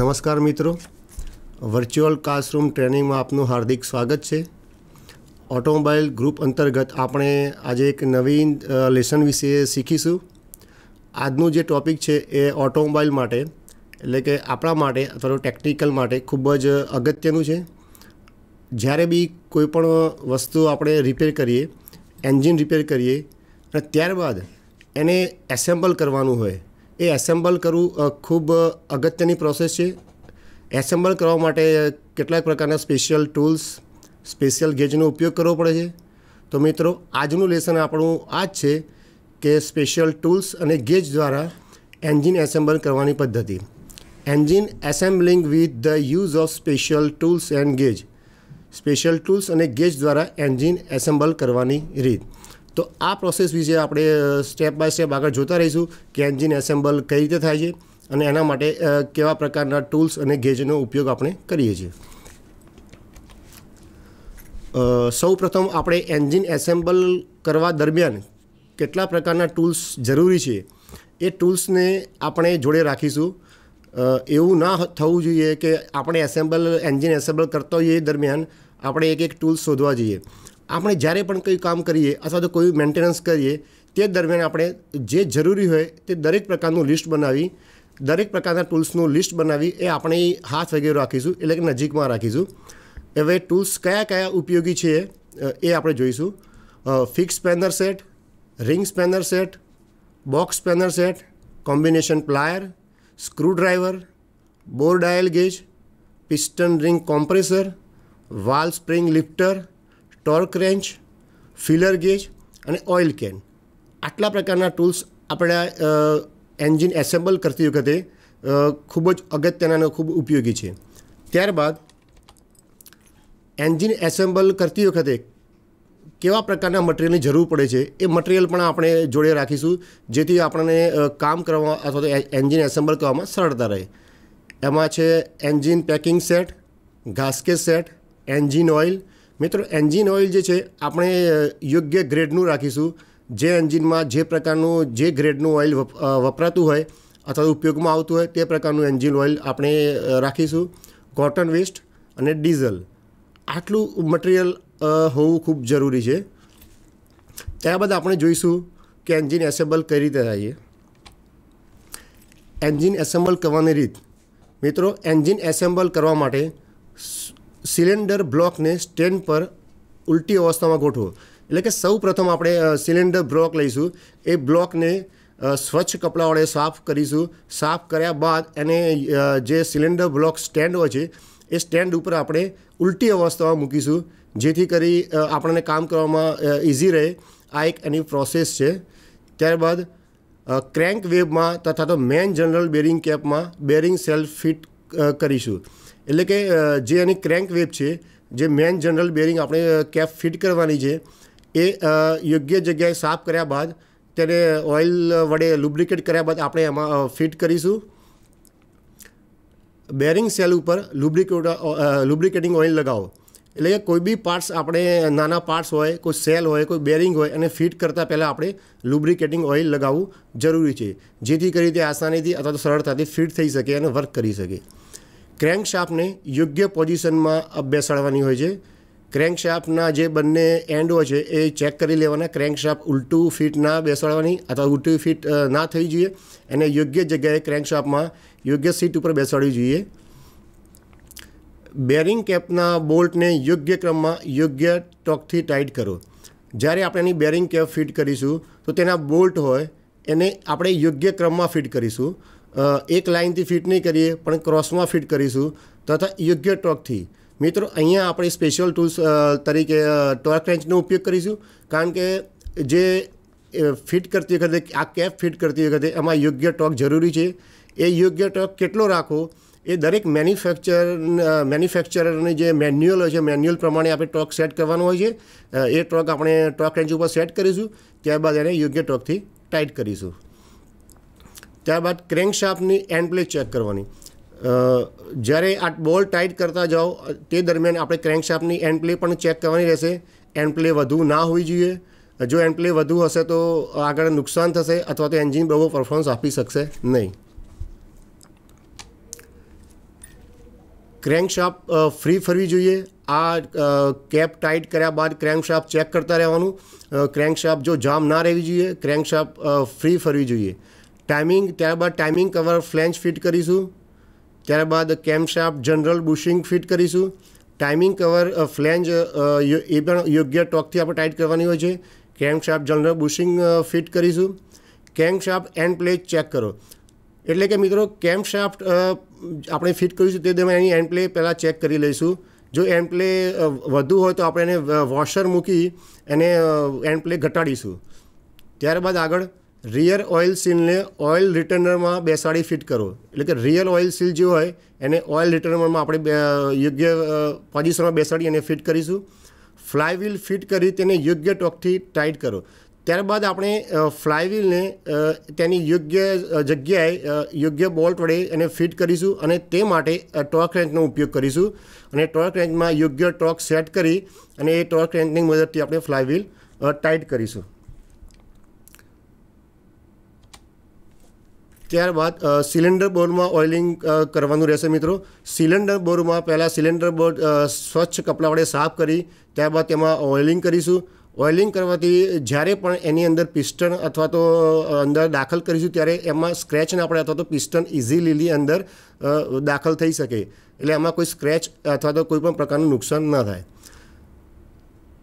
નમસ્કાર મિત્રો virtual classroom ટ્રેનિંગમાં આપનું હાર્દિક સ્વાગત છે ઓટોમોબાઈલ ગ્રુપ અંતર્ગત આપણે આજે એક નવીન લેસન વિશે શીખીશું આજનું જે ટૉપિક છે એ ઓટોમોબાઈલ માટે એટલે કે આપણા માટે અથવા ટેકનિકલ માટે ખૂબ જ અગત્યનું છે જ્યારે બી કોઈપણ વસ્તુ આપણે રિપેર કરીએ એન્જિન રિપેર કરીએ અને ત્યારબાદ એને એસેમ્બલ કરવાનું હોય એ એસેમ્બલ કરવું ખૂબ અગત્યની પ્રોસેસ છે એસેમ્બલ કરવા માટે કેટલાક પ્રકારના સ્પેશિયલ ટૂલ્સ સ્પેશિયલ ગેજનો ઉપયોગ કરવો પડે છે તો મિત્રો આજનું લેસન આપણું આ જ છે કે સ્પેશિયલ ટૂલ્સ અને ગેજ દ્વારા એન્જિન એસેમ્બલ કરવાની પદ્ધતિ engine assembling with the use of special tools and gauge special tools અને ગેજ દ્વારા એન્જિન એસેમ્બલ કરવાની રીત તો આ પ્રોસેસ વિશે આપણે સ્ટેપ બાય સ્ટેપ આગળ જોતા રહીશું કે એન્જિન એસેમ્બલ કઈ રીતે થાય છે અને એના માટે કેવા પ્રકારના ટૂલ્સ અને ગેજનો ઉપયોગ આપણે કરીએ છીએ સૌ પ્રથમ આપણે એન્જિન એસેમ્બલ કરવા દરમિયાન કેટલા પ્રકારના ટૂલ્સ જરૂરી છે એ ટૂલ્સને આપણે જોડે રાખીશું એવું ના થવું જોઈએ કે આપણે એસેમ્બલ એન્જિન એસેમ્બલ કરતા હોઈએ દરમિયાન આપણે એક એક ટૂલ્સ શોધવા જોઈએ આપણે જ્યારે પણ કંઈ કામ કરીએ અથવા તો કોઈ મેન્ટેનન્સ કરીએ તે દરમિયાન આપણે જે જરૂરી હોય તે દરેક પ્રકારનું લિસ્ટ બનાવી દરેક પ્રકારના ટૂલ્સનું લિસ્ટ બનાવી એ આપણે હાથ વગેરે રાખીશું એટલે કે નજીકમાં રાખીશું હવે ટૂલ્સ કયા કયા ઉપયોગી છે એ આપણે જોઈશું fix spanner set ring spanner set box spanner set combination plier screwdriver bore dial gauge piston ring compressor valve spring lifter torque wrench feeler gauge અને ઓઇલ કેન આટલા પ્રકારના ટૂલ્સ આપણે એન્જિન એસેમ્બલ કરતી વખતે ખૂબ જ અગત્યના ખૂબ ઉપયોગી છે ત્યારબાદ એન્જિન એસેમ્બલ કરતી વખતે કેવા પ્રકારના મટિરિયલની જરૂર પડે છે એ મટિરિયલ પણ આપણે જોડે રાખીશું જેથી આપણને કામ કરવામાં અથવા તો એન્જિન એસેમ્બલ કરવામાં સરળતા રહે એમાં છે engine packing set gasket set engine oil મિત્રો એન્જિન ઓઇલ જે છે આપણે યોગ્ય ગ્રેડનું રાખીશું જે એન્જિનમાં જે પ્રકારનું જે ગ્રેડનું ઓઇલ વપરાતું હોય અથવા ઉપયોગમાં આવતું હોય તે પ્રકારનું એન્જિન ઓઇલ આપણે રાખીશું કોટન વેસ્ટ અને ડીઝલ આટલું મટીરિયલ હોવું ખૂબ જરૂરી છે ત્યારબાદ આપણે જોઈશું કે એન્જિન એસેમ્બલ કઈ રીતે થાય છે એન્જિન એસેમ્બલ કરવાની રીત મિત્રો એન્જિન એસેમ્બલ કરવા માટે સિલિન્ડર બ્લોકને સ્ટેન્ડ પર ઉલટી અવસ્થામાં ગોઠવો એટલે કે સૌ પ્રથમ આપણે સિલિન્ડર બ્લોક લઈશું એ બ્લોકને સ્વચ્છ કપડા વડે સાફ કરીશું સાફ કર્યા બાદ એને જે સિલિન્ડર બ્લોક સ્ટેન્ડ હોય છે એ સ્ટેન્ડ ઉપર આપણે ઉલટી અવસ્થામાં મૂકીશું જેથી કરી આપણને કામ કરવામાં ઇઝી રહે આ એક એની પ્રોસેસ છે ત્યારબાદ ક્રેન્ક વેબમાં તથા તો મેન જનરલ બેરિંગ કેપમાં બેરિંગ સેલ ફિટ કરીશું એટલે કે જે એની ક્રેન્ક વેબ છે જે મેન જનરલ બેરિંગ આપણે કેપ ફિટ કરવાની છે એ યોગ્ય જગ્યાએ સાફ કર્યા બાદ તેને ઓઇલ વડે લુબ્રિકેટ કર્યા બાદ આપણે એમાં ફિટ કરીશું બેરિંગ સેલ ઉપર લુબ્રિકેટ લુબ્રિકેટિંગ ઓઇલ લગાવો એટલે કે કોઈ બી પાર્ટ્સ આપણે નાના પાર્ટ્સ હોય કોઈ સેલ હોય કોઈ બેરિંગ હોય અને ફિટ કરતાં પહેલાં આપણે લુબ્રિકેટિંગ ઓઇલ લગાવવું જરૂરી છે જેથી કરી તે આસાનીથી અથવા તો સરળતાથી ફિટ થઈ શકે અને વર્ક કરી શકે ક્રેન્કશાફ્ટને યોગ્ય પોઝિશનમાં બેસાડવાની હોય છે ક્રેન્કશાફ્ટના જે બંને એન્ડ હોય છે એ ચેક કરી લેવાના ક્રેન્કશાફ્ટ ઉલટું ફિટ ના બેસાડવાની અથવા ઉલટું ફિટ ના થઈ જોઈએ એને યોગ્ય જગ્યાએ ક્રેન્કશાફ્ટમાં યોગ્ય સીટ ઉપર બેસાડવી જોઈએ બેરિંગ કેપના બોલ્ટને યોગ્ય ક્રમમાં યોગ્ય ટોકથી ટાઈટ કરો જ્યારે આપણે એની બેરિંગ કેપ ફિટ કરીશું તો તેના બોલ્ટ હોય એને આપણે યોગ્ય ક્રમમાં ફિટ કરીશું એક લાઇનથી ફિટ નહીં કરીએ પણ ક્રોસમાં ફિટ કરીશું તથા યોગ્ય ટોકથી મિત્રો અહીંયા આપણે સ્પેશિયલ ટૂલ્સ તરીકે ટોર્ક રેન્ચનો ઉપયોગ કરીશું કારણ કે જે ફિટ કરતી વખતે આ કેપ ફિટ કરતી વખતે એમાં યોગ્ય ટોક જરૂરી છે એ યોગ્ય ટોક કેટલો રાખવો એ દરેક મેન્યુફેક્ચર મેન્યુફેક્ચરરની જે મેન્યુઅલ હોય છે મેન્યુઅલ પ્રમાણે આપણે ટોક સેટ કરવાનો હોય છે એ ટોક આપણે ટોક રેન્જ ઉપર સેટ કરીશું ત્યારબાદ એને યોગ્ય ટોકથી ટાઈટ કરીશું ત્યારબાદ ક્રેન્કશાફ્ટની એન્ડ પ્લેટ ચેક કરવાની જ્યારે આ બોલ ટાઈટ કરતા જાઓ તે દરમિયાન આપણે ક્રેન્કશાફ્ટની એન્ડ પ્લે પણ ચેક કરવાની રહેશે એન્ડ પ્લે વધુ ના હોવી જોઈએ જો એન્ડ પ્લે વધુ હશે તો આગળ નુકસાન થશે અથવા તો એન્જિન બહુ પરફોર્મન્સ આપી શકશે નહીં ક્રેન્કશાફ્ટ ફ્રી ફરવી જોઈએ આ કેપ ટાઈટ કર્યા બાદ ક્રેન્કશાફ્ટ ચેક કરતા રહેવાનું ક્રેન્કશાફ્ટ જો જામ ના રહેવી જોઈએ ક્રેન્કશાફ્ટ ફ્રી ફરવી જોઈએ ટાઈમિંગ ત્યારબાદ ટાઈમિંગ કવર ફ્લેન્ચ ફિટ કરીશું ત્યારબાદ કેમશાફ્ટ જનરલ બુશિંગ ફિટ કરીશું ટાઈમિંગ કવર ફ્લેન્જ એ પણ યોગ્ય ટોકથી આપણે ટાઈટ કરવાની હોય છે કેમશાફ્ટ જનરલ બુશિંગ ફિટ કરીશું કેમશાફ્ટ એન્ડ પ્લેટ ચેક કરો એટલે કે મિત્રો કેમશાફ્ટ આપણે ફિટ કર્યું છે તે દરમિયાન એની એન્ડ પ્લે પહેલાં ચેક કરી લઈશું જો એન્ડ પ્લે વધુ હોય તો આપણે એને વોશર મૂકી એને એન્ડ પ્લે ઘટાડીશું ત્યારબાદ આગળ રિયર ઓઇલ સીલને ઓઇલ રિટર્નરમાં બેસાડી ફિટ કરો એટલે કે રિયર ઓઇલ સીલ જે હોય એને ઓઇલ રિટર્નરમાં આપણે યોગ્ય પોઝિશનમાં બેસાડી એને ફિટ કરીશું ફ્લાયવ્હીલ ફિટ કરી તેને યોગ્ય ટોકથી ટાઈટ કરો ત્યારબાદ આપણે ફ્લાયવીલને તેની યોગ્ય જગ્યાએ યોગ્ય બોલ્ટ વડે એને ફિટ કરીશું અને તે માટે ટોર્ક રેન્ચનો ઉપયોગ કરીશું અને ટોર્ક રેન્ચમાં યોગ્ય ટોર્ક સેટ કરી અને એ ટોર્ક રેન્ચની મદદથી આપણે ફ્લાયવીલ ટાઈટ કરીશું ત્યારબાદ સિલિન્ડર બોરમાં ઓઇલિંગ કરવાનું રહેશે મિત્રો સિલિન્ડર બોરમાં પહેલાં સિલિન્ડર બોર્ડ સ્વચ્છ કપડા વડે સાફ કરી ત્યારબાદ તેમાં ઓઇલિંગ કરીશું ઓઇલિંગ કરવાથી જ્યારે પણ એની અંદર પિસ્ટન અથવા તો અંદર દાખલ કરીશું ત્યારે એમાં સ્ક્રેચ ના પડે અથવા તો પિસ્ટન ઇઝીલીલી અંદર દાખલ થઈ શકે એટલે એમાં કોઈ સ્ક્રેચ અથવા તો કોઈ પણ પ્રકારનું નુકસાન ન થાય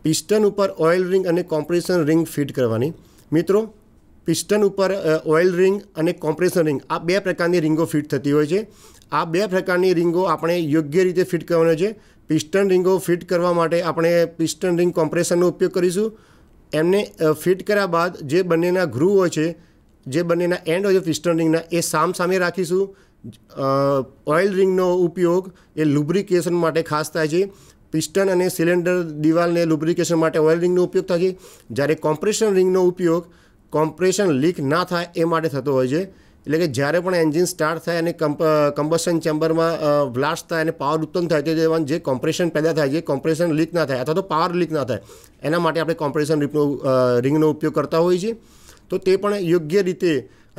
પિસ્ટન ઉપર ઓઇલ રિંગ અને કોમ્પ્રેશન રિંગ ફિટ કરવાની મિત્રો પિસ્ટન ઉપર ઓઇલ રિંગ અને કોમ્પ્રેશન રિંગ આ બે પ્રકારની રિંગો ફિટ થતી હોય છે આ બે પ્રકારની રિંગો આપણે યોગ્ય રીતે ફિટ કરવાની છે પિસ્ટન રિંગો ફિટ કરવા માટે આપણે પિસ્ટન રિંગ કોમ્પ્રેશનનો ઉપયોગ કરીશું એમને ફિટ કર્યા બાદ જે બંનેના ગ્રુવ હોય છે જે બંનેના એન્ડ હોય છે પિસ્ટન રિંગના એ સામ સામે રાખીશું ઓઇલ રિંગનો ઉપયોગ એ લુબ્રિકેશન માટે ખાસ થાય છે પિસ્ટન અને સિલિન્ડર દિવાલને લુબ્રિકેશન માટે ઓઇલ રિંગનો ઉપયોગ થાય છે જ્યારે કોમ્પ્રેશન રિંગનો ઉપયોગ કોમ્પ્રેશન લીક ના થાય એ માટે થતો હોય છે એટલે કે જ્યારે પણ એન્જિન સ્ટાર્ટ થાય અને કમ્બશન ચેમ્બરમાં બ્લાસ્ટ થાય અને પાવર ઉત્પન્ન થાય તે દરમિયાન જે કોમ્પ્રેશન પેદા થાય છે કોમ્પ્રેશન લીક ના થાય અથવા તો પાવર લીક ના થાય એના માટે આપણે કોમ્પ્રેશન રીપનો રિંગનો ઉપયોગ કરતા હોઈએ છીએ તો તે પણ યોગ્ય રીતે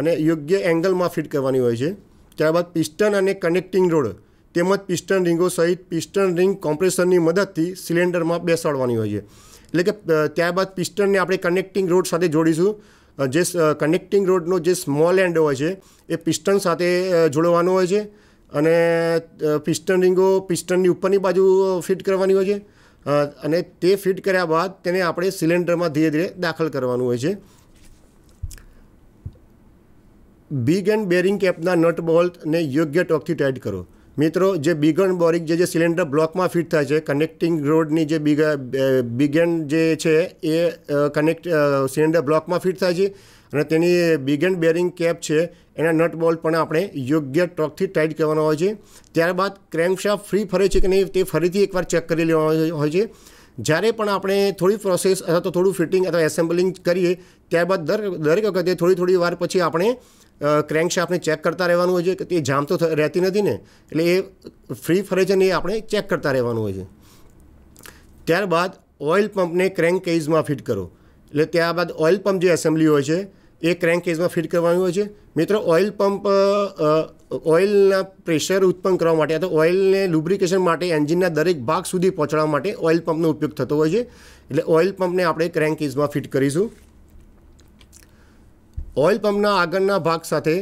અને યોગ્ય એંગલમાં ફિટ કરવાની હોય છે ત્યારબાદ પિસ્ટન અને કનેક્ટિંગ રોડ તેમજ પિસ્ટન રિંગો સહિત પિસ્ટન રિંગ કોમ્પ્રેસરની મદદથી સિલિન્ડરમાં બેસાડવાની હોય છે એટલે કે ત્યારબાદ પિસ્ટનને આપણે કનેક્ટિંગ રોડ સાથે જોડીશું જે કનેક્ટિંગ રોડનો જે સ્મોલ એન્ડ હોય છે એ પિસ્ટન સાથે જોડવાનો હોય છે અને પિસ્ટન રિંગો પિસ્ટનની ઉપરની બાજુ ફિટ કરવાની હોય છે અને તે ફિટ કર્યા બાદ તેને આપણે સિલિન્ડરમાં ધીરે ધીરે દાખલ કરવાનું હોય છે બિગ એન્ડ બેરિંગ કેપના નટ બોલ્ટને યોગ્ય ટોકથી ટાઈટ કરો મિત્રો જે બિગ બોરિંગ જે જે સિલિન્ડર બ્લોકમાં ફિટ થાય છે કનેક્ટિંગ રોડની જે બિગ બિગ eh, જે છે એ કનેક્ટ સિલિન્ડર બ્લોકમાં ફિટ થાય છે અને તેની બિગન બેરિંગ કેપ છે એના નટ બોલ્ટ પણ આપણે યોગ્ય ટોકથી ટાઈટ કરવાનો હોય છે ત્યારબાદ ક્રેન્કશાફ્ટ ફ્રી ફરે છે કે નહીં તે ફરીથી એકવાર ચેક કરી લેવાનો હોય છે જ્યારે પણ આપણે થોડી પ્રોસેસ અથવા તો થોડું ફિટિંગ અથવા એસેમ્બલિંગ કરીએ ત્યારબાદ દર દરેક વખતે થોડી થોડી વાર પછી આપણે ક્રેન્કશાફ્ટને ચેક કરતા રહેવાનું હોય છે કે તે જામ તો રહેતી નથી ને એટલે એ ફ્રી ફરે છે ને એ આપણે ચેક કરતા રહેવાનું હોય છે ત્યારબાદ ઓઇલ પંપને ક્રેન્ક કેજમાં ફિટ કરો એટલે ત્યારબાદ ઓઇલ પંપ જે એસેમ્બલી હોય છે એ ક્રેન્ક કેજમાં ફિટ કરવાનું હોય છે મિત્રો ઓઇલ પંપ ઓઇલના પ્રેશર ઉત્પન્ન કરવા માટે અથવા ઓઇલને લુબ્રિકેશન માટે એન્જિનના દરેક ભાગ સુધી પહોંચાડવા માટે ઓઇલ પંપનો ઉપયોગ થતો હોય છે એટલે ઓઇલ પંપને આપણે ક્રેન્ક કેજમાં ફિટ કરીશું ઓઇલ પંપના આગળના ભાગ સાથે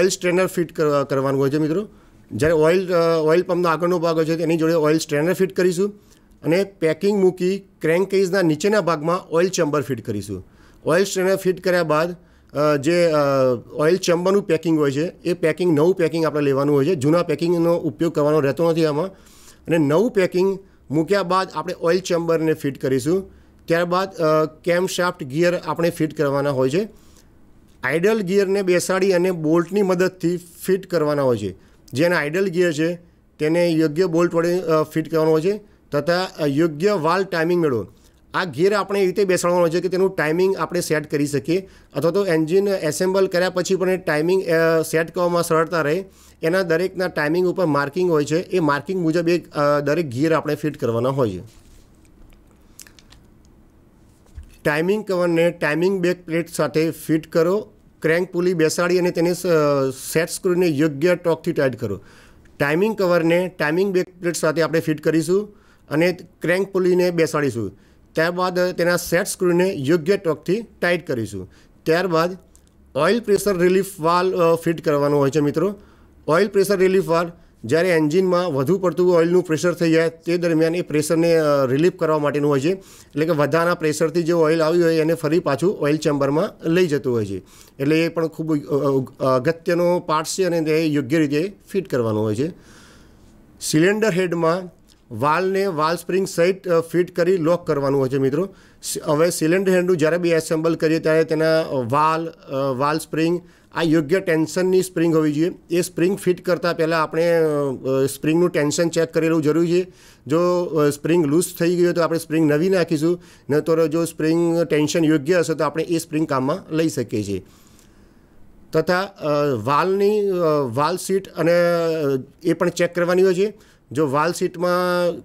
ઓઇલ સ્ટ્રેનર ફિટ કરવાનું હોય છે મિત્રો જ્યારે ઓઇલ ઓઇલ પંપનો આગળનો ભાગ હોય છે એની જોડે ઓઇલ સ્ટ્રેનર ફિટ કરીશું અને પેકિંગ મૂકી ક્રેન્ક નીચેના ભાગમાં ઓઇલ ચેમ્બર ફિટ કરીશું ઓઇલ સ્ટ્રેનર ફિટ કર્યા બાદ જે ઓઇલ ચેમ્બરનું પેકિંગ હોય છે એ પેકિંગ નવું પેકિંગ આપણે લેવાનું હોય છે જૂના પેકિંગનો ઉપયોગ કરવાનો રહેતો નથી આમાં અને નવું પેકિંગ મૂક્યા બાદ આપણે ઓઇલ ચેમ્બરને ફિટ કરીશું ત્યારબાદ કેમશાફ્ટ ગિયર આપણે ફિટ કરવાના હોય છે આઇડલ ગિયરને બેસાડી અને બોલ્ટની મદદથી ફિટ કરવાના હોય છે જેને આઇડલ ગિયર છે તેને યોગ્ય બોલ્ટ વડે ફિટ કરવાનો હોય છે તથા યોગ્ય વાલ ટાઈમિંગ મેળવો આ ગિયર આપણે એ રીતે બેસાડવાનો હોય છે કે તેનું ટાઈમિંગ આપણે સેટ કરી શકીએ અથવા તો એન્જિન એસેમ્બલ કર્યા પછી પણ એ ટાઈમિંગ સેટ કરવામાં સરળતા રહે એના દરેકના ટાઈમિંગ ઉપર માર્કિંગ હોય છે એ માર્કિંગ મુજબ એક દરેક ગિયર આપણે ફિટ કરવાના હોય છે ટાઈમિંગ કવરને ટાઈમિંગ બેક પ્લેટ સાથે ફિટ કરો ક્રેન્ક પુલી બેસાડી અને તેને સેટ સ્ક્રૂને યોગ્ય ટોકથી ટાઈટ કરો ટાઈમિંગ કવરને ટાઈમિંગ બેક પ્લેટ સાથે આપણે ફિટ કરીશું અને ક્રેન્ક પુલીને બેસાડીશું ત્યારબાદ તેના સેટ સ્ક્રૂને યોગ્ય ટોકથી ટાઈટ કરીશું ત્યારબાદ oil pressure relief valve fit કરવાનો હોય છે મિત્રો ઓઇલ પ્રેશર રિલીફ વાલ્વ જ્યારે એન્જિનમાં વધુ પડતું ઓઇલનું પ્રેશર થઈ જાય તે દરમિયાન એ પ્રેશરને રિલીફ કરવા માટેનું હોય છે એટલે કે વધારાના પ્રેશરથી જે ઓઇલ આવ્યું હોય એને ફરી પાછું ઓઇલ ચેમ્બરમાં લઈ જતું હોય છે એટલે એ પણ ખૂબ અગત્યનો પાર્ટ છે અને તે યોગ્ય રીતે ફિટ કરવાનો હોય છે સિલિન્ડર હેડમાં વાલને વાલ સ્પ્રિંગ સહિત ફિટ કરી લોક કરવાનું હોય છે મિત્રો હવે સિલિન્ડર હેડનું જ્યારે બી એસેમ્બલ કરીએ ત્યારે તેના વાલ વાલ સ્પ્રિંગ આ યોગ્ય ટેન્શનની સ્પ્રિંગ હોવી જોઈએ એ સ્પ્રિંગ ફિટ કરતાં પહેલાં આપણે સ્પ્રિંગનું ટેન્શન ચેક કરેલું જરૂરી છે જો સ્પ્રિંગ લૂઝ થઈ ગયું તો આપણે સ્પ્રિંગ નવી નાખીશું ન તો જો સ્પ્રિંગ ટેન્શન યોગ્ય હશે તો આપણે એ સ્પ્રિંગ કામમાં લઈ શકીએ છીએ તથા વાલની વાલ સીટ અને એ પણ ચેક કરવાની હોય છે જો વાલ સીટમાં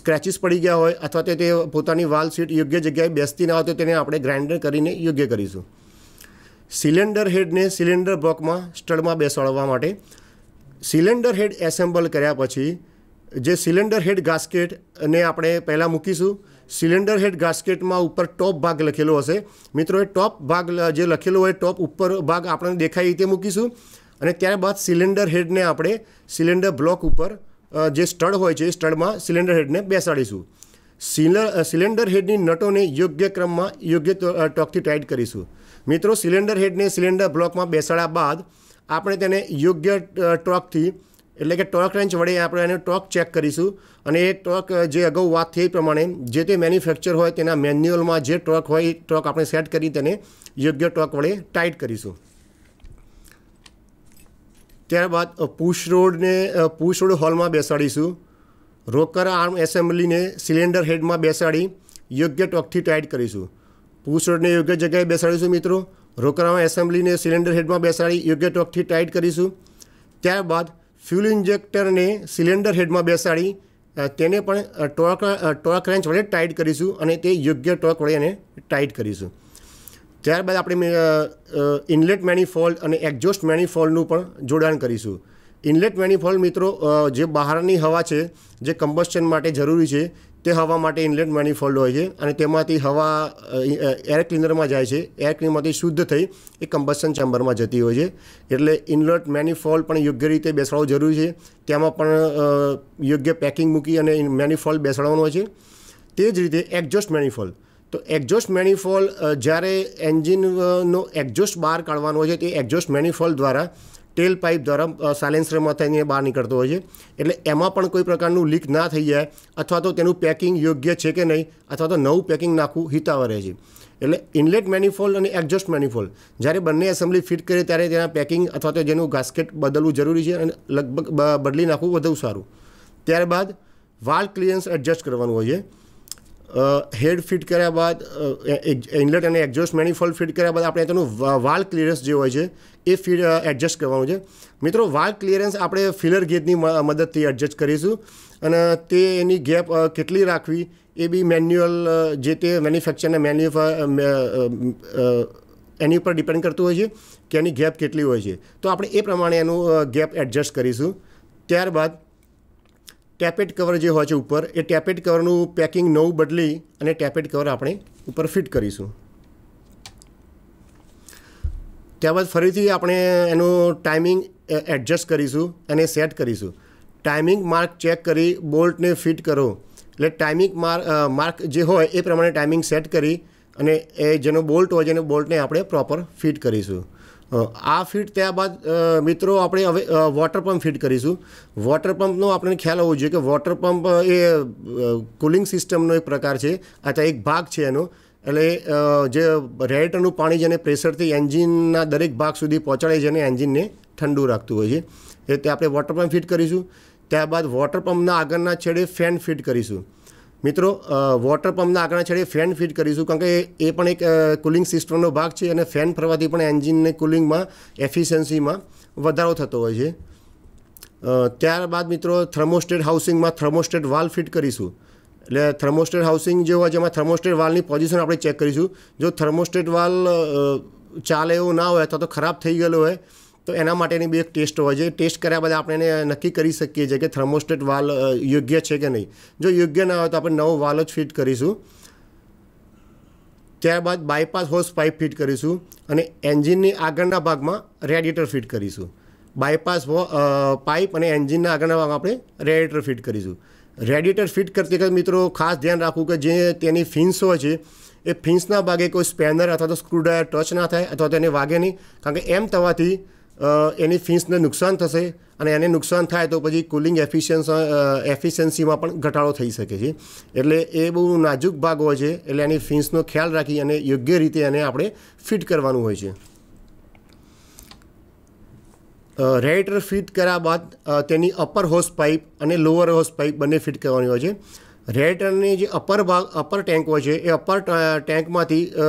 સ્ક્રેચીસ પડી ગયા હોય અથવા તે પોતાની વાલ સીટ યોગ્ય જગ્યાએ બેસતી ના હોય તો તેને આપણે ગ્રાઇન્ડર કરીને યોગ્ય કરીશું સિલિન્ડર હેડને સિલિન્ડર બ્લોકમાં સ્ટડમાં બેસાડવા માટે સિલિન્ડર હેડ એસેમ્બલ કર્યા પછી જે સિલિન્ડર હેડ ગાસ્કેટને આપણે પહેલાં મૂકીશું સિલિન્ડર હેડ ગાસ્કેટમાં ઉપર ટોપ ભાગ લખેલો હશે મિત્રો એ ટોપ ભાગ જે લખેલો હોય ટોપ ઉપર ભાગ આપણને દેખાય રીતે મૂકીશું અને ત્યારબાદ સિલિન્ડર હેડને આપણે સિલિન્ડર બ્લોક ઉપર જે સ્ટડ હોય છે એ સ્ટડમાં સિલિન્ડર હેડને બેસાડીશું સિલિન્ડર હેડની નટોને યોગ્ય ક્રમમાં યોગ્ય ટોકથી ટાઈટ કરીશું મિત્રો સિલિન્ડર હેડને સિલિન્ડર બ્લોકમાં બેસાડ્યા બાદ આપણે તેને યોગ્ય ટોકથી એટલે કે ટોક રેન્ચ વડે આપણે એને ટોર્ક ચેક કરીશું અને એ ટોર્ક જે અગાઉ વાત થઈ પ્રમાણે જે તે મેન્યુફેક્ચર હોય તેના મેન્યુઅલમાં જે ટોર્ક હોય એ ટોર્ક આપણે સેટ કરી તેને યોગ્ય ટોર્ક વડે ટાઈટ કરીશું ત્યારબાદ પુશ રોડને પુશ રોડ હોલમાં બેસાડીશું રોકર આર્મ એસેમ્બલીને સિલિન્ડર હેડમાં બેસાડી યોગ્ય ટોકથી ટાઈટ કરીશું પુરુષોને યોગ્ય જગ્યાએ બેસાડીશું મિત્રો રોકરામાં એસેમ્બલીને સિલિન્ડર હેડમાં બેસાડી યોગ્ય ટોકથી ટાઈટ કરીશું ત્યારબાદ ફ્યુલ ઇન્જેક્ટરને સિલિન્ડર હેડમાં બેસાડી તેને પણ ટોર્ક ટોર્ક રેન્ચ વડે ટાઈટ કરીશું અને તે યોગ્ય ટોર્ક વડે એને ટાઈટ કરીશું ત્યારબાદ આપણે ઇનલેટ મેનિફોલ્ડ અને એક્ઝોસ્ટ મેનિફોલ્ડનું પણ જોડાણ કરીશું ઇનલેટ મેનિફોલ્ડ મિત્રો જે બહારની હવા છે જે કમ્બસ્ચન માટે જરૂરી છે તે હવા માટે ઇનલેટ મેનિફોલ્ડ હોય છે અને તેમાંથી હવા એર ક્લિનરમાં જાય છે એર ક્લિનરમાંથી શુદ્ધ થઈ એ કમ્બસન ચેમ્બરમાં જતી હોય છે એટલે ઇનલેટ મેનિફોલ્ડ પણ યોગ્ય રીતે બેસાડવું જરૂરી છે તેમાં પણ યોગ્ય પેકિંગ મૂકી અને મેનિફોલ્ડ બેસાડવાનો છે તે જ રીતે એક્ઝોસ્ટ મેનિફોલ્ડ તો એક્ઝોસ્ટ મેનિફોલ્ડ જ્યારે એન્જિનનો એક્ઝોસ્ટ બહાર કાઢવાનો હોય છે તે એક્ઝોસ્ટ મેનિફોલ્ડ દ્વારા ટેલ પાઇપ દ્વારા સાયલેન્સ થઈને બહાર નીકળતો હોય છે એટલે એમાં પણ કોઈ પ્રકારનું લીક ના થઈ જાય અથવા તો તેનું પેકિંગ યોગ્ય છે કે નહીં અથવા તો નવું પેકિંગ નાખવું હિતાવરે છે એટલે ઇનલેટ મેનિફોલ અને એક્ઝોસ્ટ મેનિફોલ્ડ જ્યારે બંને એસેમ્બલી ફિટ કરીએ ત્યારે તેના પેકિંગ અથવા તો જેનું ગાસ્કેટ બદલવું જરૂરી છે અને લગભગ બદલી નાખવું વધુ સારું ત્યારબાદ વાલ ક્લિયરન્સ એડજસ્ટ કરવાનું હોય છે હેડ ફિટ કર્યા બાદ ઇનલેટ અને એક્ઝોસ્ટ મેનિફોલ ફિટ કર્યા બાદ આપણે તેનું વાલ ક્લિયરન્સ જે હોય છે એ ફીડ એડજસ્ટ કરવાનું છે મિત્રો વાલ ક્લિયરન્સ આપણે ફિલર ગેજની મદદથી એડજસ્ટ કરીશું અને તે એની ગેપ કેટલી રાખવી એ બી મેન્યુઅલ જે તે મેન્યુફેક્ચરના મેન્યુફ એની ઉપર ડિપેન્ડ કરતું હોય છે કે એની ગેપ કેટલી હોય છે તો આપણે એ પ્રમાણે એનું ગેપ એડજસ્ટ કરીશું ત્યારબાદ ટેપેટ કવર જે હોય છે ઉપર એ ટેપેટ કવરનું પેકિંગ નવું બદલી અને ટેપેટ કવર આપણે ઉપર ફિટ કરીશું ત્યારબાદ ફરીથી આપણે એનું ટાઈમિંગ એડજસ્ટ કરીશું અને સેટ કરીશું ટાઈમિંગ માર્ક ચેક કરી બોલ્ટને ફિટ કરો એટલે ટાઈમિંગ માર્ક જે હોય એ પ્રમાણે ટાઈમિંગ સેટ કરી અને એ જેનો બોલ્ટ હોય જેને બોલ્ટને આપણે પ્રોપર ફિટ કરીશું આ ફિટ ત્યારબાદ મિત્રો આપણે હવે વોટર પંપ ફિટ કરીશું વોટર પંપનો આપણને ખ્યાલ હોવો જોઈએ કે વોટર પંપ એ કુલિંગ સિસ્ટમનો એક પ્રકાર છે અથવા એક ભાગ છે એનો એટલે જે રેડનું પાણી જેને પ્રેશરથી એન્જિનના દરેક ભાગ સુધી પહોંચાડે છે અને એન્જિનને ઠંડુ રાખતું હોય છે એ રીતે આપણે વોટર પંપ ફિટ કરીશું ત્યારબાદ વોટર પંપના આગળના છેડે ફેન ફિટ કરીશું મિત્રો વોટર પંપના આગળના છેડે ફેન ફિટ કરીશું કારણ કે એ પણ એક કુલિંગ સિસ્ટમનો ભાગ છે અને ફેન ફરવાથી પણ એન્જિનને કુલિંગમાં એફિશિયન્સીમાં વધારો થતો હોય છે ત્યારબાદ મિત્રો થર્મોસ્ટેટ હાઉસિંગમાં થર્મોસ્ટેટ વાલ ફિટ કરીશું એટલે થર્મોસ્ટેટ હાઉસિંગ જે હોય જેમાં થર્મોસ્ટેટ વાલની પોઝિશન આપણે ચેક કરીશું જો થર્મોસ્ટેટ વાલ ચાલે એવો ના હોય અથવા તો ખરાબ થઈ ગયેલો હોય તો એના માટેની બી એક ટેસ્ટ હોય છે ટેસ્ટ કર્યા બાદ આપણે એને નક્કી કરી શકીએ છીએ કે થર્મોસ્ટેટ વાલ યોગ્ય છે કે નહીં જો યોગ્ય ના હોય તો આપણે નવો વાલ જ ફિટ કરીશું ત્યારબાદ બાયપાસ હોસ પાઇપ ફિટ કરીશું અને એન્જિનની આગળના ભાગમાં રેડિએટર ફિટ કરીશું બાયપાસ પાઇપ અને એન્જિનના આગળના ભાગમાં આપણે રેડિએટર ફિટ કરીશું રેડિએટર ફિટ કરતી વખતે મિત્રો ખાસ ધ્યાન રાખવું કે જે તેની ફિન્સ હોય છે એ ફિન્સના ભાગે કોઈ સ્પેનર અથવા તો સ્ક્રૂડ્રાઈવર ટચ ના થાય અથવા તો એને વાગે નહીં કારણ કે એમ થવાથી એની ફિન્સને નુકસાન થશે અને એને નુકસાન થાય તો પછી કુલિંગ એફિશિયન્સ એફિશિયન્સીમાં પણ ઘટાડો થઈ શકે છે એટલે એ બહુ નાજુક ભાગ હોય છે એટલે એની ફિન્સનો ખ્યાલ રાખી અને યોગ્ય રીતે એને આપણે ફિટ કરવાનું હોય છે રેડિએટર ફિટ કર્યા બાદ તેની અપર હોસ પાઇપ અને લોઅર હોસ પાઇપ બંને ફિટ કરવાની હોય છે રેડિએટરની જે અપર ભાગ અપર ટેન્ક હોય છે એ અપર ટેન્કમાંથી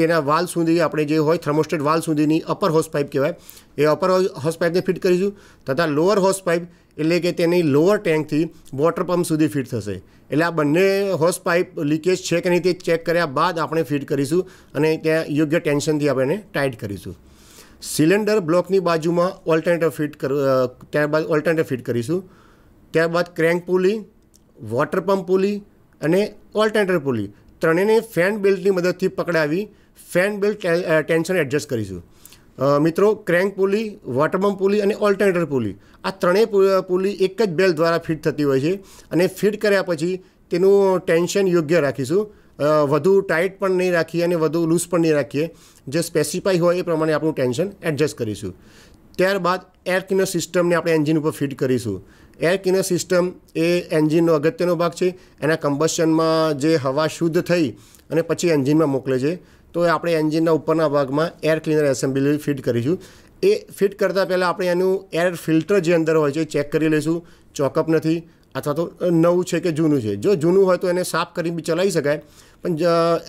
તેના વાલ સુધી આપણે જે હોય થર્મોસ્ટેટ વાલ સુધીની અપર હોસ પાઇપ કહેવાય એ અપર હોસ પાઇપને ફિટ કરીશું તથા લોઅર હોસ પાઇપ એટલે કે તેની લોઅર ટેન્કથી વોટર પંપ સુધી ફિટ થશે એટલે આ બંને હોસ પાઇપ લીકેજ છે કે નહીં તે ચેક કર્યા બાદ આપણે ફિટ કરીશું અને ત્યાં યોગ્ય ટેન્શનથી આપણે ટાઈટ કરીશું સિલિન્ડર બ્લોકની બાજુમાં ઓલ્ટરનેટર ફિટ કર ત્યારબાદ ઓલ્ટરનેટર ફિટ કરીશું ત્યારબાદ crank pulley water pump pulley અને ઓલ્ટરનેટર પુલી ત્રણેયને ફેન બેલ્ટની મદદથી પકડાવી ફેન બેલ્ટ ટેન્શન એડજસ્ટ કરીશું મિત્રો crank pulley water pump pulley અને ઓલ્ટરનેટર પુલી આ ત્રણેય પુલી એક જ બેલ્ટ દ્વારા ફિટ થતી હોય છે અને ફિટ કર્યા પછી તેનું ટેન્શન યોગ્ય રાખીશું વધુ ટાઈટ પણ નહીં રાખીએ અને વધુ લૂઝ પણ નહીં રાખીએ જે સ્પેસિફાઈ હોય એ પ્રમાણે આપણું ટેન્શન એડજસ્ટ કરીશું ત્યારબાદ એર કિનર સિસ્ટમને આપણે એન્જિન ઉપર ફિટ કરીશું એર કિનર સિસ્ટમ એ એન્જિનનો અગત્યનો ભાગ છે એના કમ્બશનમાં જે હવા શુદ્ધ થઈ અને પછી એન્જિનમાં મોકલે છે તો આપણે એન્જિનના ઉપરના ભાગમાં એર ક્લીનર એસેમ્બલી ફિટ કરીશું એ ફિટ કરતાં પહેલાં આપણે એનું એર ફિલ્ટર જે અંદર હોય છે ચેક કરી લઈશું ચોકઅપ નથી અથવા તો નવું છે કે જૂનું છે જો જૂનું હોય તો એને સાફ કરી બી ચલાવી શકાય પણ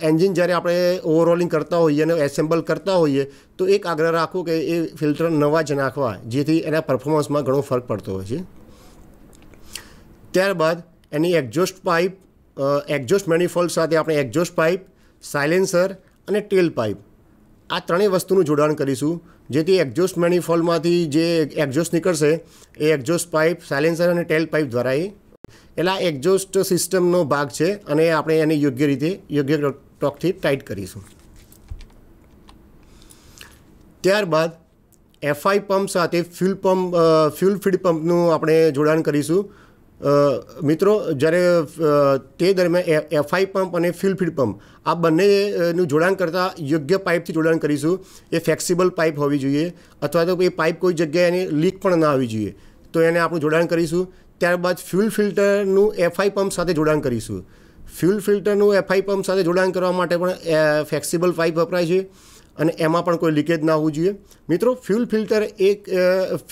એન્જિન જ્યારે આપણે ઓવરઓલિંગ કરતા હોઈએ અને એસેમ્બલ કરતા હોઈએ તો એક આગ્રહ રાખવો કે એ ફિલ્ટર નવા જ નાખવા જેથી એના પરફોર્મન્સમાં ઘણો ફરક પડતો હોય છે ત્યારબાદ એની એક્ઝોસ્ટ પાઇપ એક્ઝોસ્ટ મેનિફોલ્ડ સાથે આપણે એક્ઝોસ્ટ પાઇપ સાયલેન્સર અને ટેલ પાઇપ આ ત્રણેય વસ્તુનું જોડાણ કરીશું જેથી એક્ઝોસ્ટ મેનિફોલમાંથી જે એક્ઝોસ્ટ નીકળશે એ એક્ઝોસ્ટ પાઇપ સાયલેન્સર અને ટેલ પાઇપ દ્વારા એ એટલે એક્ઝોસ્ટ સિસ્ટમનો ભાગ છે અને આપણે એને યોગ્ય રીતે યોગ્ય ટોકથી ટાઈટ કરીશું ત્યારબાદ એફઆઈ પંપ સાથે ફ્યુલ પંપ ફ્યુલ ફીડ પંપનું આપણે જોડાણ કરીશું મિત્રો જ્યારે તે દરમિયાન એફઆઈ પંપ અને ફિલ ફીડ પંપ આ બંનેનું જોડાણ કરતાં યોગ્ય પાઇપથી જોડાણ કરીશું એ ફ્લેક્સિબલ પાઇપ હોવી જોઈએ અથવા તો એ પાઇપ કોઈ જગ્યાએ એની લીક પણ ના આવી જોઈએ તો એને આપણે જોડાણ કરીશું ત્યારબાદ ફ્યુલ ફિલ્ટરનું એફઆઈ પંપ સાથે જોડાણ કરીશું ફ્યુલ ફિલ્ટરનું એફઆઈ પંપ સાથે જોડાણ કરવા માટે પણ ફ્લેક્સિબલ પાઇપ વપરાય છે અને એમાં પણ કોઈ લીકેજ ના હોવું જોઈએ મિત્રો ફ્યુલ ફિલ્ટર એક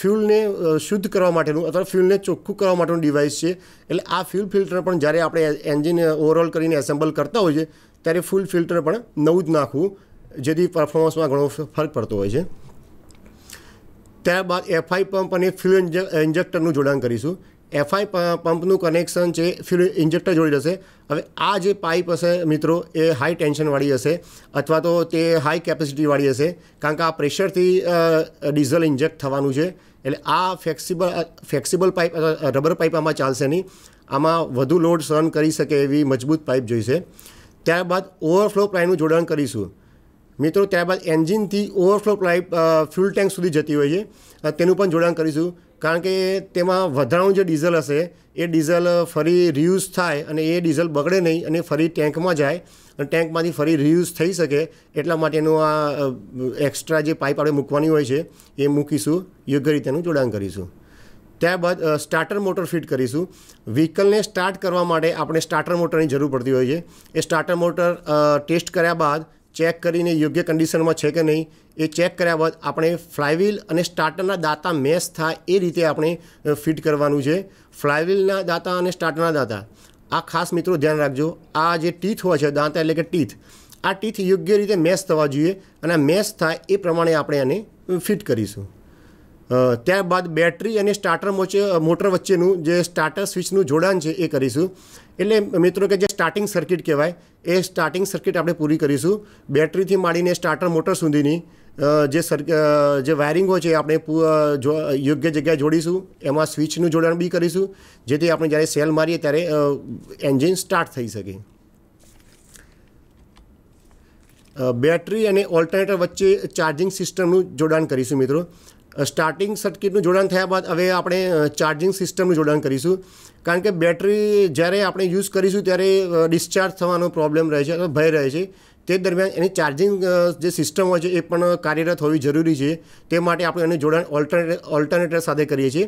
ફ્યુલને શુદ્ધ કરવા માટેનું અથવા ફ્યુલને ચોખ્ખું કરવા માટેનું ડિવાઇસ છે એટલે આ ફ્યુલ ફિલ્ટર પણ જ્યારે આપણે એન્જિન ઓવરઓલ કરીને એસેમ્બલ કરતા હોઈએ ત્યારે ફૂલ ફિલ્ટર પણ નવું જ નાખવું જેથી પરફોર્મન્સમાં ઘણો ફરક પડતો હોય છે ત્યારબાદ એફઆઈ પંપ અને ફ્યુલ ઇન્જેક્ટરનું જોડાણ કરીશું એફઆઈ પંપનું કનેક્શન છે ફ્યુલ ઇન્જેક્ટર જોડી જશે હવે આ જે પાઇપ હશે મિત્રો એ હાઈ ટેન્શનવાળી હશે અથવા તો તે હાઈ કેપેસિટીવાળી હશે કારણ કે આ પ્રેશરથી ડીઝલ ઇન્જેક્ટ થવાનું છે એટલે આ flexible flexible pipe rubber pipe આમાં ચાલશે નહીં આમાં વધુ લોડ સહન કરી શકે એવી મજબૂત પાઇપ જોઈશે ત્યારબાદ ઓવરફ્લો પ્લાયનું જોડાણ કરીશું મિત્રો ત્યારબાદ એન્જિનથી ઓવરફ્લો પાઇપ ફ્યુલ ટેન્ક સુધી જતી હોય છે તેનું પણ જોડાણ કરીશું કારણ કે તેમાં વધારાનું જે ડીઝલ હશે એ ડીઝલ ફરી રિયુઝ થાય અને એ ડીઝલ બગડે નહીં અને ફરી ટેન્કમાં જાય અને ટેન્કમાંથી ફરી રિયુઝ થઈ શકે એટલા માટેનું આ એક્સ્ટ્રા જે પાઇપ આપણે મૂકવાની હોય છે એ મૂકીશું યોગ્ય રીતેનું જોડાણ કરીશું ત્યારબાદ સ્ટાર્ટર મોટર ફિટ કરીશું વ્હીકલને સ્ટાર્ટ કરવા માટે આપણે સ્ટાર્ટર મોટરની જરૂર પડતી હોય છે એ સ્ટાર્ટર મોટર ટેસ્ટ કર્યા બાદ ચેક કરીને યોગ્ય કન્ડિશનમાં છે કે નહીં એ ચેક કર્યા બાદ આપણે ફ્લાયવ્હીલ અને સ્ટાર્ટરના દાંતા મેચ થાય એ રીતે આપણે ફિટ કરવાનું છે ફ્લાયવ્હીલના દાંતા અને સ્ટાર્ટરના દાંતા આ ખાસ મિત્રો ધ્યાન રાખજો આ જે ટીથ હોય છે દાંતા એટલે કે ટીથ આ ટીથ યોગ્ય રીતે મેચ થવા જોઈએ અને મેચ થાય એ પ્રમાણે આપણે આને ફિટ કરીશું ત્યારબાદ બેટરી અને સ્ટાર્ટર મોટર વચ્ચેનું જે સ્ટાર્ટર સ્વિચનું જોડાણ છે એ કરીશું એટલે મિત્રો કે જે સ્ટાર્ટિંગ સર્કિટ કહેવાય એ સ્ટાર્ટિંગ સર્કિટ આપણે પૂરી કરીશું બેટરીથી માંડીને સ્ટાર્ટર મોટર સુધીની જે સર જે વાયરિંગો છે આપણે યોગ્ય જગ્યાએ જોડીશું એમાં સ્વિચનું જોડાણ બી કરીશું જેથી આપણે જ્યારે સેલ મારીએ ત્યારે એન્જિન સ્ટાર્ટ થઈ શકે બેટરી અને ઓલ્ટરનેટર વચ્ચે ચાર્જિંગ સિસ્ટમનું જોડાણ કરીશું મિત્રો સ્ટાર્ટિંગ સર્કિટનું જોડાણ થયા બાદ હવે આપણે ચાર્જિંગ સિસ્ટમનું જોડાણ કરીશું કારણ કે બેટરી જ્યારે આપણે યુઝ કરીશું ત્યારે ડિસ્ચાર્જ થવાનો પ્રોબ્લેમ રહે છે ભય રહે છે તે દરમિયાન એની ચાર્જિંગ જે સિસ્ટમ હોય છે એ પણ કાર્યરત હોવી જરૂરી છે તે માટે આપણે એને જોડાણ ઓલ્ટરનેટ ઓલ્ટરનેટર સાથે કરીએ છીએ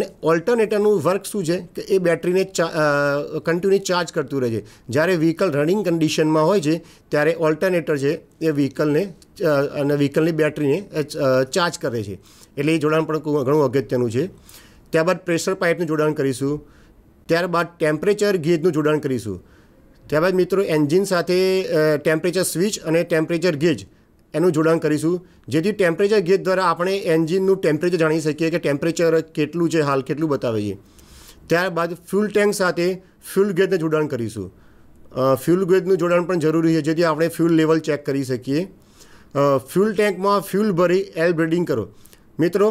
અને ઓલ્ટરનેટરનું વર્ક શું છે કે એ બેટરીને કન્ટિન્યુ ચાર્જ કરતું રહે છે જ્યારે વ્હીકલ રનિંગ કન્ડિશનમાં હોય છે ત્યારે ઓલ્ટરનેટર છે એ વ્હીકલને અને વ્હીકલની બેટરીને ચાર્જ કરે છે એટલે એ જોડાણ પણ ઘણું અગત્યનું છે ત્યારબાદ પ્રેશર પાઇપનું જોડાણ કરીશું ત્યારબાદ ટેમ્પરેચર ગેજનું જોડાણ કરીશું ત્યારબાદ મિત્રો એન્જિન સાથે ટેમ્પરેચર સ્વિચ અને ટેમ્પરેચર ગેજ એનું જોડાણ કરીશું જેથી ટેમ્પરેચર ગેજ દ્વારા આપણે એન્જિનનું ટેમ્પરેચર જાણી શકીએ કે ટેમ્પરેચર કેટલું છે હાલ કેટલું બતાવે છે ત્યારબાદ ફ્યુલ ટેન્ક સાથે ફ્યુલ ગેજને જોડાણ કરીશું ફ્યુલ ગેજનું જોડાણ પણ જરૂરી છે જેથી આપણે ફ્યુલ લેવલ ચેક કરી શકીએ ફ્યુલ ટેન્કમાં ફ્યુલ ભરી એલ બ્રેડિંગ કરો મિત્રો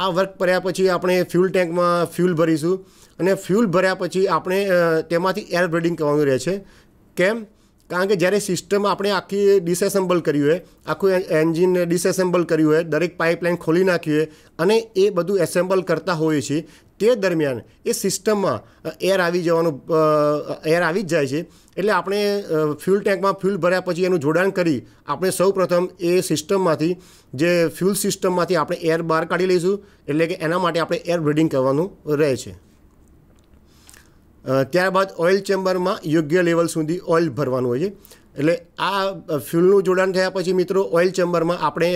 આ વર્ક ભર્યા પછી આપણે ફ્યુલ ટેન્કમાં ફ્યુલ ભરીશું અને ફ્યુલ ભર્યા પછી આપણે તેમાંથી એર બ્રેડિંગ કરવાનું છે કેમ કારણ કે જ્યારે સિસ્ટમ આપણે આખી ડિસેસેમ્બલ કર્યું હોય આખું એન્જિન ડિસેસેમ્બલ કર્યું હોય દરેક પાઇપલાઇન ખોલી નાખી હોય અને એ બધું એસેમ્બલ કરતા હોઈએ છીએ તે દરમિયાન એ સિસ્ટમમાં એર આવી જવાનું એર આવી જ જાય છે એટલે આપણે ફ્યુલ ટેન્કમાં ફ્યુલ ભર્યા પછી એનું જોડાણ કરી આપણે સૌપ્રથમ એ સિસ્ટમમાંથી જે ફ્યુલ સિસ્ટમમાંથી આપણે એર બહાર કાઢી લઈશું એટલે કે એના માટે આપણે એર બ્રિડિંગ કરવાનું રહે છે ત્યારબાદ ઓઇલ ચેમ્બરમાં યોગ્ય લેવલ સુધી ઓઇલ ભરવાનું હોય છે એટલે આ ફ્યુલનું જોડાણ થયા પછી મિત્રો ઓઇલ ચેમ્બરમાં આપણે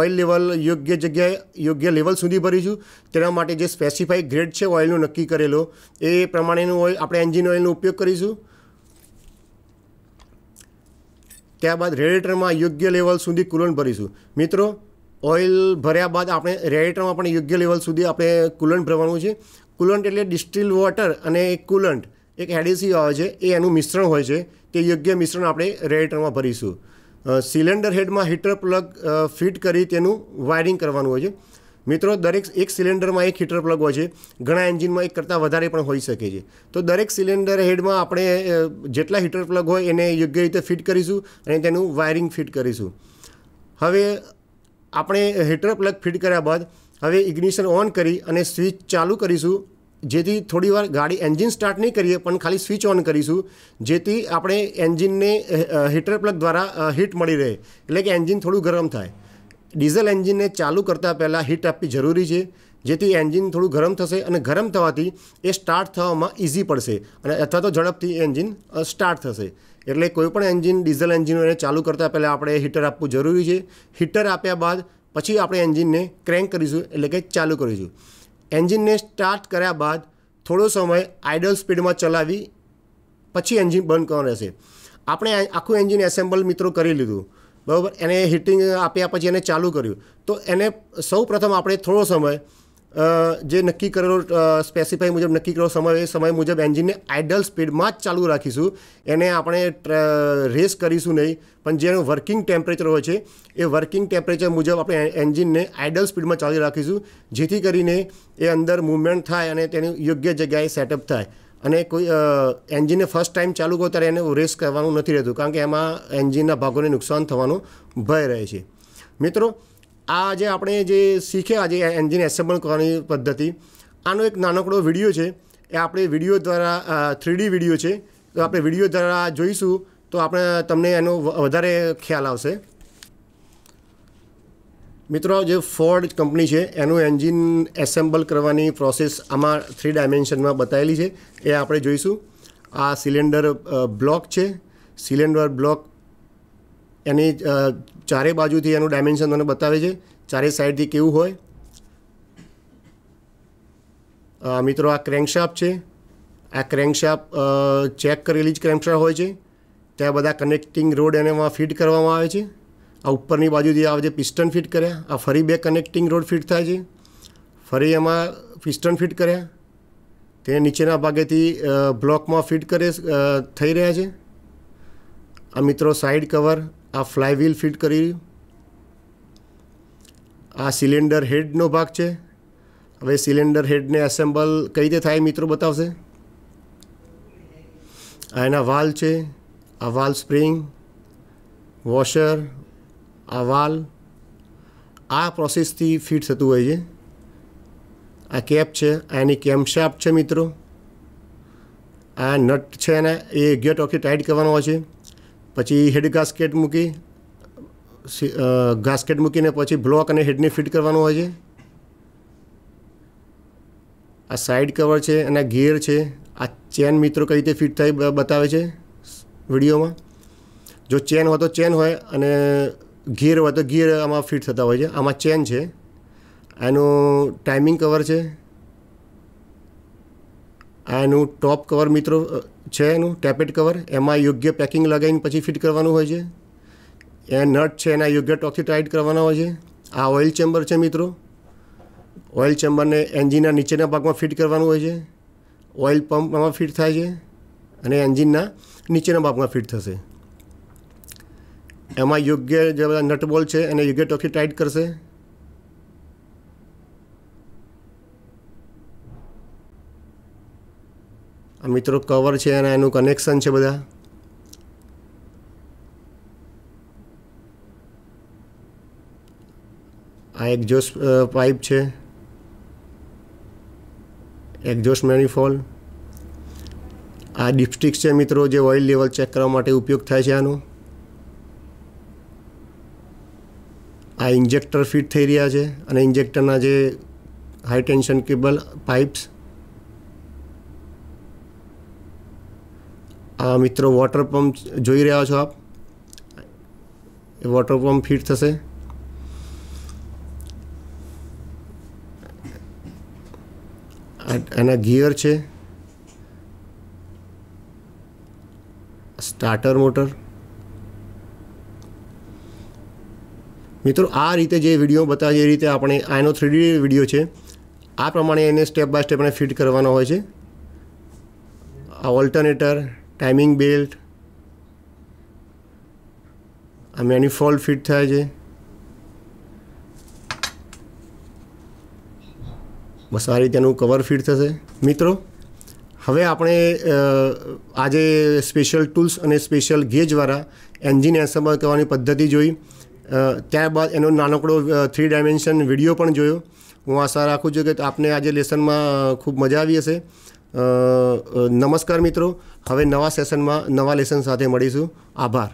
ઓઇલ લેવલ યોગ્ય જગ્યાએ યોગ્ય લેવલ સુધી ભરીશું તેના માટે જે સ્પેસિફાઈ ગ્રેડ છે ઓઇલનું નક્કી કરેલો એ પ્રમાણેનું ઓઇલ આપણે એન્જિન ઓઇલનો ઉપયોગ કરીશું ત્યારબાદ રેડિટરમાં યોગ્ય લેવલ સુધી કુલન ભરીશું મિત્રો ઓઇલ ભર્યા બાદ આપણે રેડિએટરમાં પણ યોગ્ય લેવલ સુધી આપણે કુલન્ટ ભરવાનું છે કુલન્ટ એટલે ડિસ્ટિલ વોટર અને કુલન્ટ એક એડેસિવ આવે છે એ એનું મિશ્રણ હોય છે તે યોગ્ય મિશ્રણ આપણે રેડિએટરમાં ભરીશું સિલિન્ડર હેડમાં હીટર પ્લગ ફિટ કરી તેનું વાયરિંગ કરવાનું હોય છે મિત્રો દરેક એક સિલિન્ડરમાં એક હીટર પ્લગ હોય છે ઘણા એન્જિનમાં એક કરતાં વધારે પણ હોઈ શકે છે તો દરેક સિલિન્ડર હેડમાં આપણે જેટલા હીટર પ્લગ હોય એને યોગ્ય રીતે ફિટ કરીશું અને તેનું વાયરિંગ ફિટ કરીશું હવે આપણે હીટર પ્લગ ફિટ કર્યા બાદ હવે ઇગ્નિશન ઓન કરી અને સ્વિચ ચાલુ કરીશું જેથી થોડીવાર ગાડી એન્જિન સ્ટાર્ટ નહીં કરીએ પણ ખાલી સ્વિચ ઓન કરીશું જેથી આપણે એન્જિનને હીટર પ્લગ દ્વારા હીટ મળી રહે એટલે કે એન્જિન થોડું ગરમ થાય ડીઝલ એન્જિનને ચાલુ કરતાં પહેલાં હીટ આપવી જરૂરી છે જેથી એન્જિન થોડું ગરમ થશે અને ગરમ થવાથી એ સ્ટાર્ટ થવામાં ઇઝી પડશે અને અથવા તો ઝડપથી એન્જિન સ્ટાર્ટ થશે એટલે કોઈપણ એન્જિન ડીઝલ એન્જિન ચાલુ કરતાં પહેલાં આપણે હીટર આપવું જરૂરી છે હીટર આપ્યા બાદ પછી આપણે એન્જિનને ક્રેન્ક કરીશું એટલે કે ચાલુ કરીશું એન્જિનને સ્ટાર્ટ કર્યા બાદ થોડો સમય આઇડલ સ્પીડમાં ચલાવી પછી એન્જિન બંધ કરવાનું રહેશે આપણે આખું એન્જિન એસેમ્બલ મિત્રો કરી લીધું બરાબર એને હીટિંગ આપ્યા પછી એને ચાલુ કર્યું તો એને સૌ પ્રથમ આપણે થોડો સમય જે નક્કી કરેલો સ્પેસિફાઈ મુજબ નક્કી કરેલો સમય એ સમય મુજબ એન્જિનને આઇડલ સ્પીડમાં જ ચાલુ રાખીશું એને આપણે રેસ કરીશું નહીં પણ જેનું વર્કિંગ ટેમ્પરેચર હોય છે એ વર્કિંગ ટેમ્પરેચર મુજબ આપણે એન્જિનને આઇડલ સ્પીડમાં ચાલુ રાખીશું જેથી કરીને એ અંદર મૂવમેન્ટ થાય અને તેની યોગ્ય જગ્યાએ સેટઅપ થાય અને કોઈ એન્જિનને ફર્સ્ટ ટાઈમ ચાલુ કરો ત્યારે એને રેસ કરવાનું નથી રહેતું કારણ કે એમાં એન્જિનના ભાગોને નુકસાન થવાનો ભય રહે છે મિત્રો આ જે આપણે જે શીખ્યા જે એન્જિન એસેમ્બલ કરવાની પદ્ધતિ આનો એક નાનકડો વિડીયો છે એ આપણે વિડીયો દ્વારા થ્રીડી વિડીયો છે તો આપણે વિડીયો દ્વારા જોઈશું તો આપણે તમને એનો વધારે ખ્યાલ આવશે મિત્રો જે ફોર્ડ કંપની છે એનું એન્જિન એસેમ્બલ કરવાની પ્રોસેસ આમાં થ્રી ડાયમેન્શનમાં બતાવેલી છે એ આપણે જોઈશું આ સિલિન્ડર બ્લોક છે સિલિન્ડર બ્લોક એની ચારે બાજુથી એનું ડાયમેન્શન તમને બતાવે છે ચારે સાઈડથી કેવું હોય મિત્રો આ ક્રેન્કશાપ છે આ ક્રેન્કશાપ ચેક કરેલી જ ક્રેન્કશાપ હોય છે ત્યાં બધા કનેક્ટિંગ રોડ એને ફિટ કરવામાં આવે છે આ ઉપરની બાજુથી આ જે પિસ્ટન ફિટ કર્યા આ ફરી બે કનેક્ટિંગ રોડ ફિટ થાય છે ફરી એમાં પિસ્ટન ફિટ કર્યા તે નીચેના ભાગેથી બ્લોકમાં ફિટ કરે થઈ રહ્યા છે આ મિત્રો સાઈડ કવર આ ફ્લાયવ્હીલ ફિટ કરી આ સિલિન્ડર હેડનો ભાગ છે હવે સિલિન્ડર હેડને એસેમ્બલ કઈ રીતે થાય મિત્રો બતાવશે આ એના વાલ છે આ વાલ સ્પ્રિંગ વોશર આ વાલ આ પ્રોસેસથી ફિટ થતું હોય છે આ કેપ છે આ એની કેમશાપ છે મિત્રો આ નટ છે એને એ યોગ્ય ટોકી ટાઈટ કરવાનો હોય છે પછી હેડ ગાસ્કેટ મૂકી ગાસ્કેટ મૂકીને પછી બ્લોક અને હેડને ફિટ કરવાનું હોય છે આ સાઇડ કવર છે અને ગિયર છે આ ચેન મિત્રો કઈ રીતે ફિટ થાય બતાવે છે વિડીયોમાં જો ચેન હોય તો ચેન હોય અને ગિયર હોય તો ગિયર આમાં ફિટ થતા હોય છે આમાં ચેન છે એનું ટાઈમિંગ કવર છે એનું ટોપ કવર મિત્રો છે એનું ટેપેટ કવર એમાં યોગ્ય પેકિંગ લગાવીને પછી ફિટ કરવાનું હોય છે એ નટ છે એના યોગ્ય ટોકથી ટાઈટ કરવાના હોય છે આ ઓઇલ ચેમ્બર છે મિત્રો ઓઇલ ચેમ્બરને એન્જિનના નીચેના ભાગમાં ફિટ કરવાનું હોય છે ઓઇલ પંપમાં ફિટ થાય છે અને એન્જિનના નીચેના ભાગમાં ફિટ થશે એમાં યોગ્ય જે બધા નટબોલ છે એને યોગ્ય ટોકથી ટાઈટ કરશે આ મિત્રો કવર છે અને એનું કનેક્શન છે બધા આ એક્ઝોસ્ટ પાઇપ છે એક્ઝોસ્ટ મેનિફોલ આ ડિપસ્ટિક છે મિત્રો જે ઓઇલ લેવલ ચેક કરવા માટે ઉપયોગ થાય છે આનો આ ઇન્જેક્ટર ફિટ થઈ રહ્યા છે અને ઇન્જેક્ટરના જે હાઈ ટેન્શન કેબલ પાઇપ્સ આ મિત્રો વોટર પંપ જોઈ રહ્યા છો આપ એ વોટર પંપ ફિટ થશે એના ગિયર છે સ્ટાર્ટર મોટર મિત્રો આ રીતે જે વિડીયો બતાવે એ રીતે આપણે આનો થ્રીડી વિડીયો છે આ પ્રમાણે એને સ્ટેપ બાય સ્ટેપ એને ફિટ કરવાનો હોય છે આ ઓલ્ટરનેટર ટાઈમિંગ બેલ્ટ આ મેનિફોલ્ડ ફિટ થાય છે બસ આ રીતે એનું કવર ફિટ થશે મિત્રો હવે આપણે આજે સ્પેશિયલ ટૂલ્સ અને સ્પેશિયલ ગેજવાળા એન્જિન એસેમ્બલ કરવાની પદ્ધતિ જોઈ ત્યારબાદ એનો નાનકડો થ્રી ડાયમેન્શન વિડીયો પણ જોયો હું આશા રાખું છું કે આપને આજે લેસનમાં ખૂબ મજા આવી હશે નમસ્કાર મિત્રો હવે નવા સેશનમાં નવા લેસન સાથે મળીશું આભાર